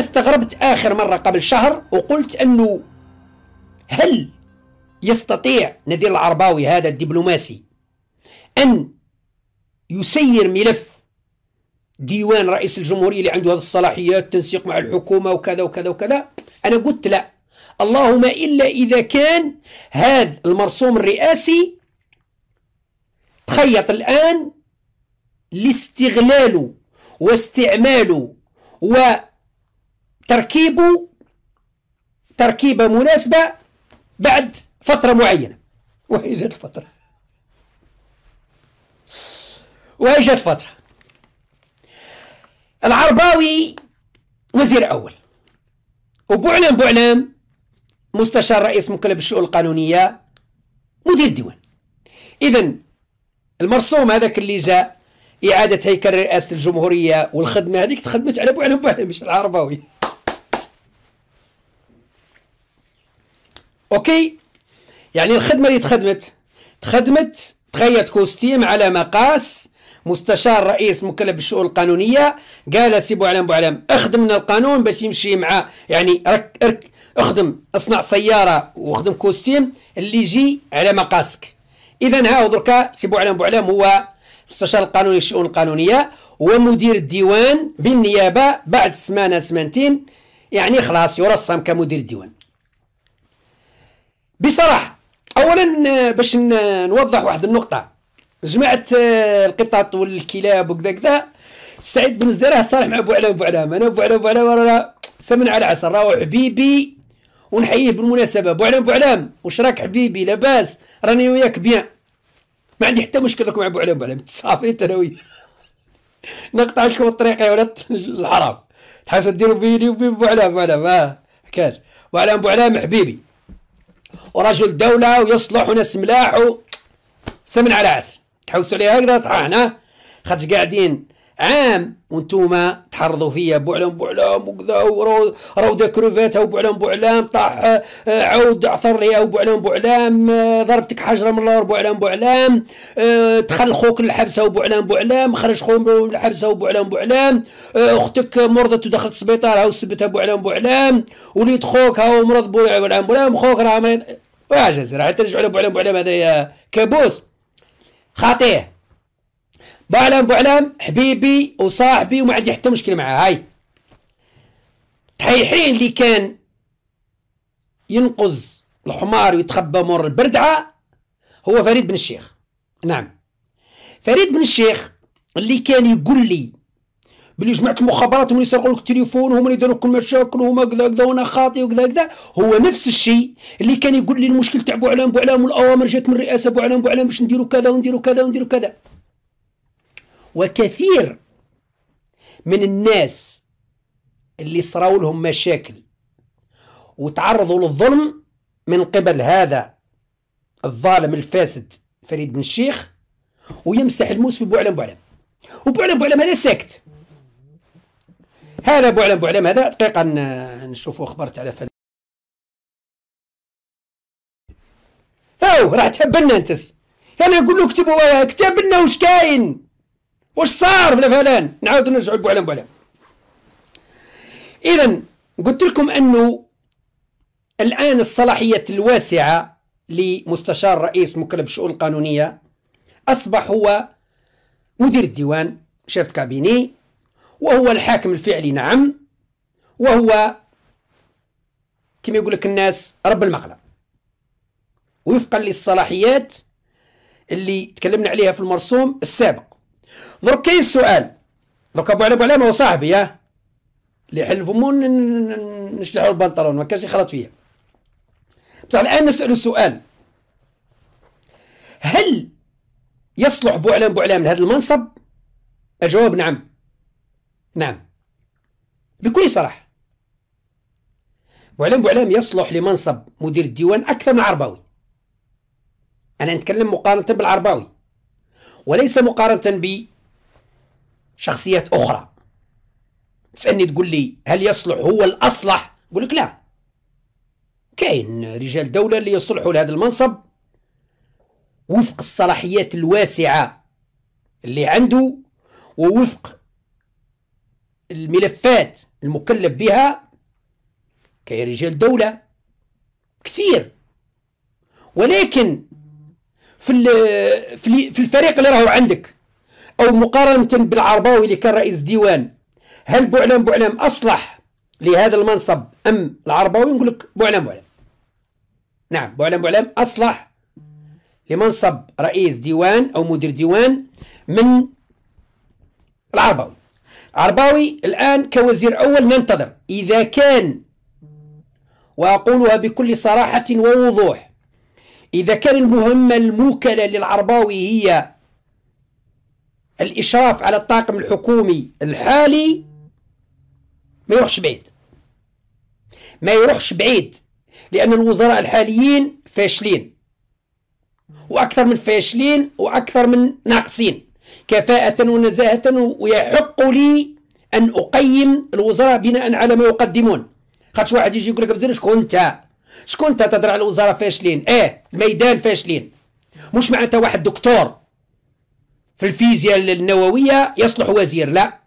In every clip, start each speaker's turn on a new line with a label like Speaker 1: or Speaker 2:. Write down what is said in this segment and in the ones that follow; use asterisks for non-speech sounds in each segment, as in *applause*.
Speaker 1: استغربت آخر مرة قبل شهر وقلت أنه هل يستطيع نذير العرباوي هذا الدبلوماسي أن يسير ملف ديوان رئيس الجمهورية اللي عنده هذه الصلاحيات التنسيق مع الحكومة وكذا وكذا وكذا أنا قلت لا اللهم إلا إذا كان هذا المرسوم الرئاسي تخيط الآن لاستغلاله واستعماله و تركيبه تركيبة مناسبة بعد فترة معينة وهي جات الفتره وهي جات الفتره العرباوي وزير أول وبعلام بعلام مستشار رئيس منقلب الشؤون القانونية مدير الديوان إذا المرسوم هذاك اللي جاء إعادة هيكل رئاسة الجمهورية والخدمة هذيك تخدمت على بعلام بعلام مش العرباوي اوكي يعني الخدمه اللي تخدمت تخدمت تخيط كوستيم على مقاس مستشار رئيس مكلف بالشؤون القانونيه قال سي بو بوعلام بو اخدم اخدمنا القانون باش يمشي مع يعني رك رك اخدم اصنع سياره واخدم كوستيم اللي يجي على مقاسك اذا ها هو دركا سي بو بو علام هو مستشار القانوني للشؤون القانونيه ومدير الديوان بالنيابه بعد سمانه سمانتين يعني خلاص يرسم كمدير الديوان بصراحه اولا آه، باش نوضح واحد النقطه جماعه آه، القطط والكلاب وكذا كذا سعيد بن زياد تصالح مع ابو علام ابو علام انا ابو علام ابو علام راه سمن على عسل راهو حبيبي ونحييه بالمناسبه ابو علام ابو علام واش راك حبيبي لاباس راني وياك بيان ما عندي حتى مشكل مع ابو علام ابو علام صافي انا وياه نقطع لكم الطريق يا ولاد الحرام الحاجه ديروا بيني وبين ابو علام ابو علام اه حكاش ابو علام ابو علام حبيبي ورجل دولة ويصلح وناس ملاح سمن على عسل تحوسوا عليها هكذا طحانا خاطش قاعدين عام وانتوما تحرضوا فيا بوعلام بوعلام وكذا وروده كروفات او بوعلام بوعلام طاح آه، عود عثر لي او بوعلام آه، ضربتك حجره من الار بوعلام بوعلام دخل آه، خوك للحبس او بوعلام خرج خوك من الحبس او بوعلام اختك مرضت ودخلت السبيطار هاو سبتها بوعلام بوعلام وليد خوك هاو مرض بوعلام بوعلام خوك راه واجز راح ترجعوا له بوعلام بوعلام هذا كابوس خاطيه بعلم بعلم حبيبي وصاحبي وما عندي حتى مشكله معاه هاي تحيحين اللي كان ينقز الحمار ويتخبى مور البردعه هو فريد بن الشيخ نعم فريد بن الشيخ اللي كان يقول لي بلي جماعه المخابرات هما اللي يسرقوا لك التليفون هما اللي يديروا لك المشاكل هما كذا كذا وانا خاطي وكذا كذا هو نفس الشيء اللي كان يقول لي المشكل تاع بوعلام بوعلام والاوامر جات من الرئاسه بوعلام بوعلام باش نديروا كذا ونديروا كذا ونديروا كذا وكثير من الناس اللي صراو لهم مشاكل وتعرضوا للظلم من قبل هذا الظالم الفاسد فريد بن الشيخ ويمسح الموس في بوعلم بوعلم وبوعلم بوعلم هذا ساكت هذا بوعلم بوعلم هذا دقيقة نشوفوا خبرت على فن هاو راه تهبلنا انت انا يعني نقول له اكتبوا كتاب لنا واش كاين واش صار بلا فلان نعاودو نرجعو بو بوعلان اذا قلت لكم انه الان الصلاحيات الواسعه لمستشار رئيس مكلف الشؤون القانونيه اصبح هو مدير الديوان شيف كابيني وهو الحاكم الفعلي نعم وهو كما يقول لك الناس رب المقلب وفقا للصلاحيات اللي تكلمنا عليها في المرسوم السابق درك كاين السؤال درك ابو علي ابو ما هو صاحبي يا اللي يحل فمو نشلحوا البنطلون ما كانش يخلط فيه بصح الان نسالو السؤال هل يصلح بوعلان بوعلان لهذا المنصب الجواب نعم نعم بكل صراحه بوعلام بوعلام يصلح لمنصب مدير الديوان اكثر من العرباوي انا نتكلم مقارنه بالعرباوي وليس مقارنه شخصيات أخرى تسألني تقول لي هل يصلح هو الأصلح نقول لك لا كاين رجال دولة اللي يصلحوا لهذا المنصب وفق الصلاحيات الواسعة اللي عنده ووفق الملفات المكلف بها كاين رجال دولة كثير ولكن في في الفريق اللي راهو عندك أو مقارنة بالعرباوي اللي كان رئيس ديوان هل بوعلام بوعلام أصلح لهذا المنصب أم العرباوي نقول لك بوعلام بوعلام نعم بوعلام بوعلام أصلح لمنصب رئيس ديوان أو مدير ديوان من العرباوي عرباوي الآن كوزير أول ننتظر إذا كان وأقولها بكل صراحة ووضوح إذا كان المهمة الموكلة للعرباوي هي الإشراف على الطاقم الحكومي الحالي ما يروحش بعيد ما يروحش بعيد لأن الوزراء الحاليين فاشلين وأكثر من فاشلين وأكثر من ناقصين كفاءة ونزاهة ويحق لي أن أقيم الوزراء بناء على ما يقدمون خاطش واحد يجي يقول لك بزير شكون أنت شكون أنت تدرى على الوزراء فاشلين إيه الميدان فاشلين مش معناتها واحد دكتور في الفيزياء النووية يصلح وزير لا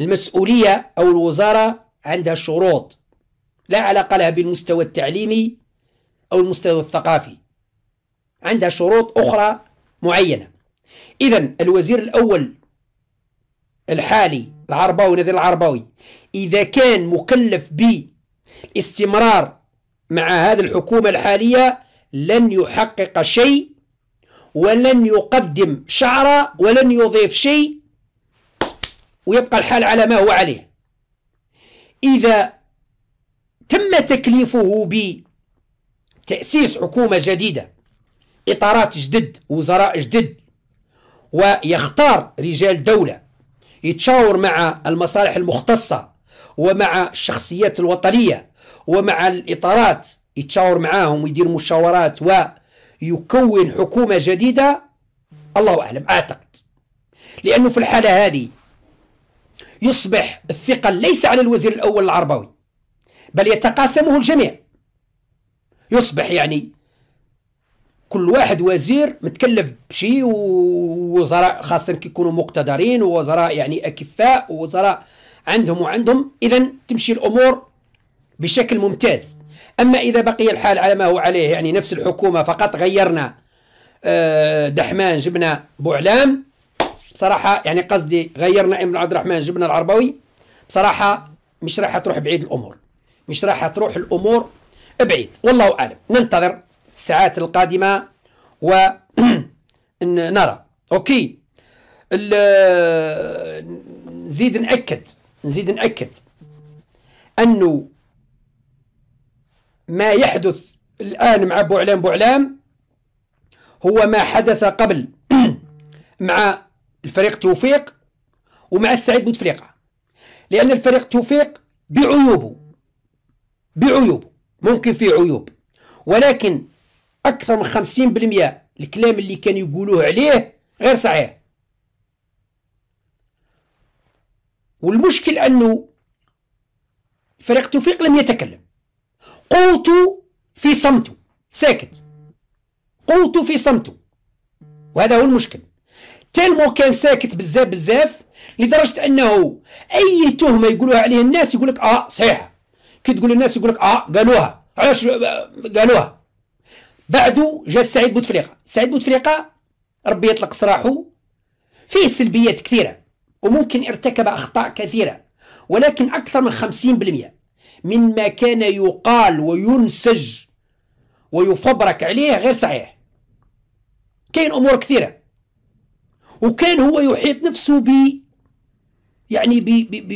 Speaker 1: المسؤولية أو الوزارة عندها شروط لا علاقة لها بالمستوى التعليمي أو المستوى الثقافي عندها شروط أخرى معينة إذا الوزير الأول الحالي العرباوي نذير العرباوي إذا كان مكلف بالاستمرار مع هذه الحكومة الحالية لن يحقق شيء ولن يقدم شعرة ولن يضيف شيء ويبقى الحال على ما هو عليه إذا تم تكليفه بتأسيس حكومة جديدة إطارات جدد وزراء جدد ويختار رجال دولة يتشاور مع المصالح المختصة ومع الشخصيات الوطنية ومع الإطارات يتشاور معاهم ويدير مشاورات و يكون حكومة جديدة الله أعلم أعتقد لأنه في الحالة هذه يصبح الثقل ليس على الوزير الأول العربوي بل يتقاسمه الجميع يصبح يعني كل واحد وزير متكلف بشيء ووزراء خاصة كيكونوا مقتدرين ووزراء يعني أكفاء ووزراء عندهم وعندهم إذا تمشي الأمور بشكل ممتاز أما إذا بقي الحال على ما هو عليه يعني نفس الحكومة فقط غيرنا آه، دحمان جبنا بوعلام بصراحة يعني قصدي غيرنا ابن عبد الرحمن جبنا العربوي بصراحة مش راح تروح بعيد الأمور مش راح تروح الأمور بعيد والله أعلم ننتظر الساعات القادمة ونرى *clears throat* أوكي آه، نزيد نأكد نزيد نأكد أنه ما يحدث الآن مع بوعلام بوعلام هو ما حدث قبل *clears throat* مع الفريق توفيق ومع السعيد بوتفليقة لأن الفريق توفيق بعيوبه بعيوبه ممكن فيه عيوب ولكن أكثر من خمسين بالمئة الكلام اللي كان يقولوه عليه غير صحيح والمشكل أنه فريق توفيق لم يتكلم قوت في صمته ساكت قوت في صمته وهذا هو المشكل تلمو كان ساكت بزاف بزاف لدرجه انه اي تهمه يقولوها عليه الناس يقول لك اه صحيحه كي تقول الناس يقول لك اه قالوها علاش قالوها بعده جا سعيد بوتفليقه سعيد بوتفليقه ربي يطلق سراحه فيه سلبيات كثيره وممكن ارتكب اخطاء كثيره ولكن اكثر من 50% مما كان يقال وينسج ويفبرك عليه غير صحيح كاين امور كثيره وكان هو يحيط نفسه ب يعني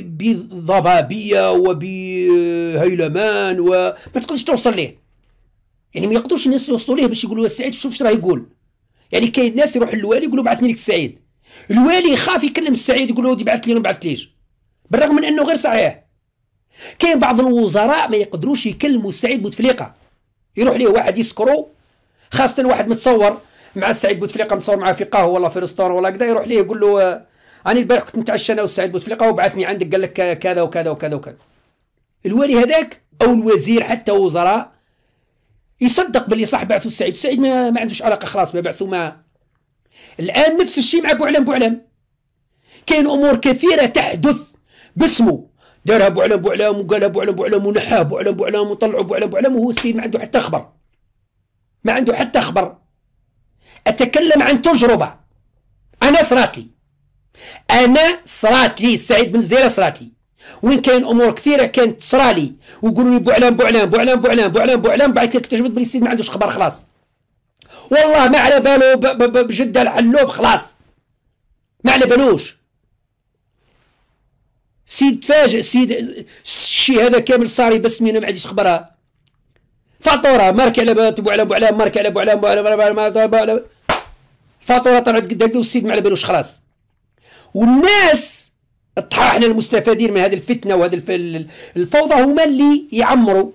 Speaker 1: بضبابيه وبهيلمان وما تقدرش توصل ليه يعني ما يقدرش الناس يوصلوا ليه باش يقولوا السعيد شوف راه يقول يعني كاين ناس يروح للوالي يقولوا بعثني بعث السعيد الوالي يخاف يكلم السعيد يقول له بعث لي ما بعثليش بالرغم من انه غير صحيح كاين بعض الوزراء ما يقدروش يكلموا سعيد بوتفليقه يروح ليه واحد يسكرو خاصه واحد متصور مع سعيد بوتفليقه متصور معاه في قهوه ولا في ريستور ولا كذا يروح ليه يقول له انا البارح كنت نتعشى انا وسعيد بوتفليقه وبعثني عندك قال لك كذا وكذا وكذا وكذا الوالي هذاك او الوزير حتى وزراء يصدق باللي صح بعثوا سعيد سعيد ما, ما عندوش علاقه خلاص ما بعثوا ما الان نفس الشيء مع بوعلم بوعلم كاين امور كثيره تحدث باسمه دارها بوعلام بوعلام وقالها بوعلام بوعلام ونحاه بوعلام بوعلام وطلعوا بوعلام بوعلام وهو السيد ما عنده حتى خبر ما عنده حتى خبر أتكلم عن تجربة أنا صراتلي أنا صراتلي سعيد السعيد بن زديرة صراتلي وين كاين امور كثيره كانت تصرى لي ويقولوا لي بوعلام بوعلام بوعلام بوعلام بوعلام بوعلام بعد اكتشفت بلي السيد ما عندوش خبر خلاص والله ما على باله بجده الحلوف خلاص ما على بالوش سيد تفاجئ سيد الشيء هذا كامل صار بس منه ما عادش خبرها فاتوره مارك على بو على مارك على بوعلام على فاتوره طلعت قدام والسيد ما على بالوش خلاص والناس احنا المستفادين من هذه الفتنه وهذه الفوضى هما اللي يعمروا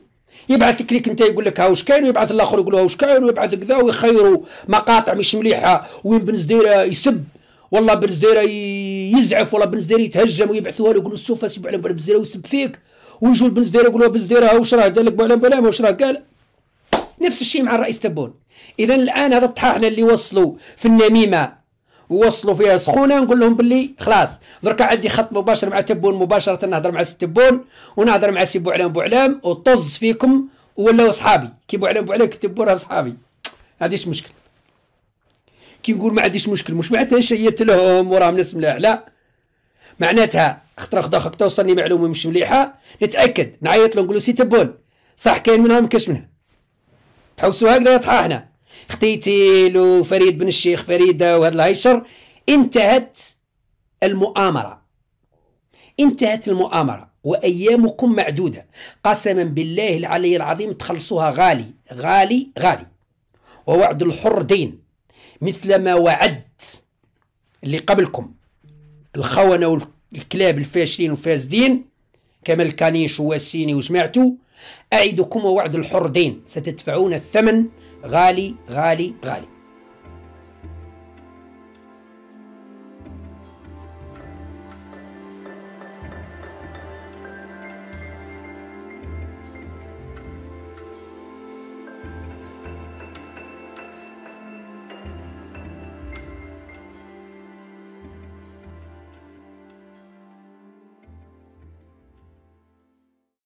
Speaker 1: يبعث كليك انت يقول لك هاوش كاين ويبعث الاخر يقول له هاوش كاين ويبعث كذا ويخيروا مقاطع مش مليحه وين بن زديره يسب والله بنزديره يزعف والله بنزديره يتهجم ويبعثوا له يقولوا شوف سي بوعلام بنزديره ويسب فيك ويجوا لبنزديره يقولوا بنزديره واش راه قال لك بوعلام بلام واش راه قال نفس الشيء مع الرئيس تبون اذا الان هذا الطحاحنا اللي وصلوا في النميمه ووصلوا فيها سخونه نقول لهم باللي خلاص درك عندي خط مباشر مع تبون مباشره نهضر مع تبون ونهضر مع سي بوعلام بوعلام وطز فيكم ولاو صحابي كي بوعلام بوعلام كتبوا راه صحابي هذه مشكل كي يقول ما عنديش مشكل مش معناتها شيت لهم وراهم ناس ملاح لا معناتها خطره خطره خطره توصلني معلومه مش مليحه نتاكد نعيط له نقول له سي صح كاين منها ما كاش منها تحوسوا هكذا طحاحنا ختيتيل وفريد بن الشيخ فريده وهذا الهيشر انتهت المؤامره انتهت المؤامره وايامكم معدوده قسما بالله العلي العظيم تخلصوها غالي غالي غالي ووعد الحر دين مثل ما وعدت اللي قبلكم الخونة والكلاب الفاشلين والفاسدين كما الكانيش والسيني وجماعته أعدكم ووعد الحردين ستدفعون الثمن غالي غالي غالي